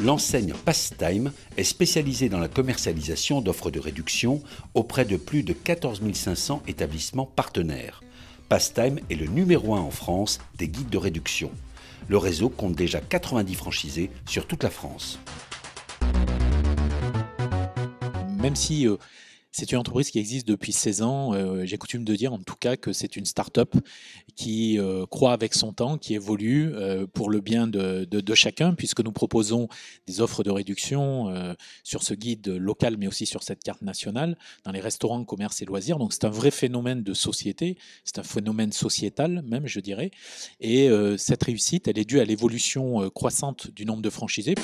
l'enseigne Pastime est spécialisée dans la commercialisation d'offres de réduction auprès de plus de 14 500 établissements partenaires. Pastime est le numéro 1 en France des guides de réduction. Le réseau compte déjà 90 franchisés sur toute la France. Même si euh, c'est une entreprise qui existe depuis 16 ans. Euh, j'ai coutume de dire en tout cas que c'est une start-up qui euh, croit croît avec son temps, qui évolue euh, pour le bien de, de, chacun, puisque nous proposons des offres de réduction sur ce guide local, mais aussi sur cette carte nationale, dans les restaurants, commerces et loisirs. Donc c'est un vrai phénomène de société, c'est un phénomène sociétal même, je dirais. Et cette réussite, elle est due à l'évolution croissante du nombre de franchisés.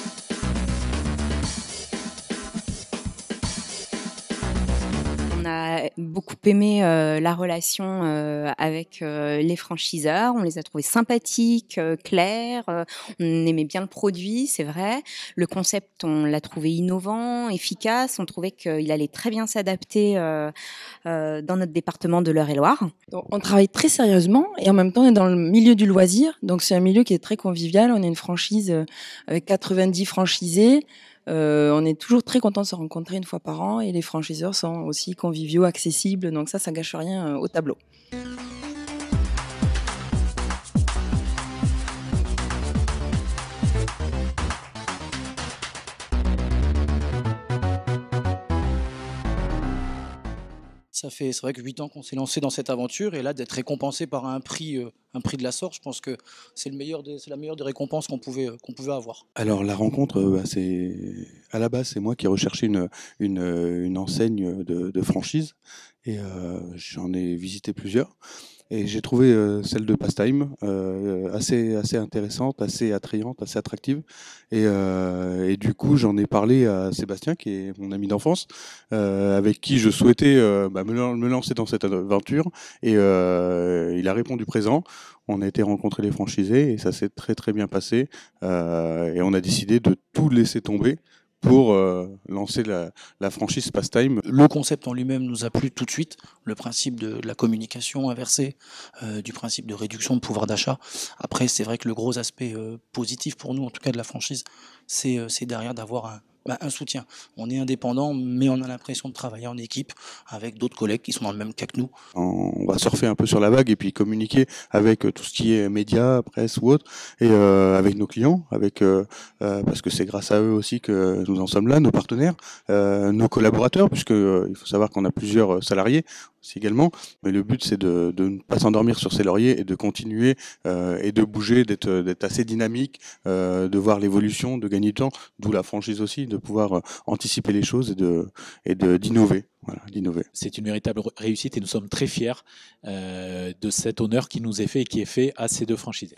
beaucoup aimé euh, la relation euh, avec euh, les franchiseurs. On les a trouvés sympathiques, clairs. on aimait bien le produit, c'est vrai. Le concept, on l'a trouvé innovant, efficace. On trouvait qu'il allait très bien s'adapter dans notre département de l'Eure-et-Loire. On travaille très sérieusement et en même temps, on est dans le milieu du loisir. Donc, c'est un milieu qui est très convivial. On est une franchise avec 90 franchisés. Euh, on est toujours très content de se rencontrer une fois par an et les franchiseurs sont aussi conviviaux, accessibles. Donc ça, ça gâche rien euh, au tableau. Ça fait, c'est vrai que 8 ans qu'on s'est lancé dans cette aventure et là d'être récompensé par un prix, euh, un prix de la sorte, je pense que c'est le meilleur, la meilleure des récompenses qu'on pouvait, euh, qu'on pouvait avoir. Alors la rencontre, euh, bah, c'est à la base c'est moi qui recherchais une, une, enseigne de, franchise et j'en ai visité plusieurs. Et j'ai trouvé euh, celle de Pastime euh, assez, assez intéressante, assez attrayante, assez attractive. Euh, et, du coup, j'en ai parlé à Sébastien, qui est mon ami d'enfance, avec qui je souhaitais bah, me, lancer dans cette aventure. Et il a répondu présent. On a été rencontrer les franchisés et ça s'est très très bien passé. et on a décidé de tout laisser tomber pour euh, lancer la, franchise Pastime. Le concept en lui-même nous a plu tout de suite, le principe de, de la communication inversée, euh, du principe de réduction de pouvoir d'achat. Après, c'est vrai que le gros aspect euh, positif pour nous, en tout cas de la franchise, c'est derrière d'avoir un bah, un soutien. On est indépendant, mais on a l'impression de travailler en équipe avec d'autres collègues qui sont dans le même cas que nous. On va surfer un peu sur la vague et puis communiquer avec euh, tout ce qui est médias, presse ou autre, et euh, avec nos clients, avec euh, parce que c'est grâce à eux aussi que nous en sommes là, nos partenaires, nos collaborateurs, puisque il faut savoir qu'on a plusieurs salariés également. Mais le but, c'est de, ne pas s'endormir sur ses lauriers et de continuer euh, et de bouger, d'être, assez dynamique, euh, de voir l'évolution, de gagner du temps, d'où la franchise aussi, de pouvoir euh, anticiper les choses et, de, et de, d'innover. Voilà, d'innover. C'est une véritable réussite et nous sommes très fiers de cet honneur qui nous est fait et qui est fait à ces deux franchisés.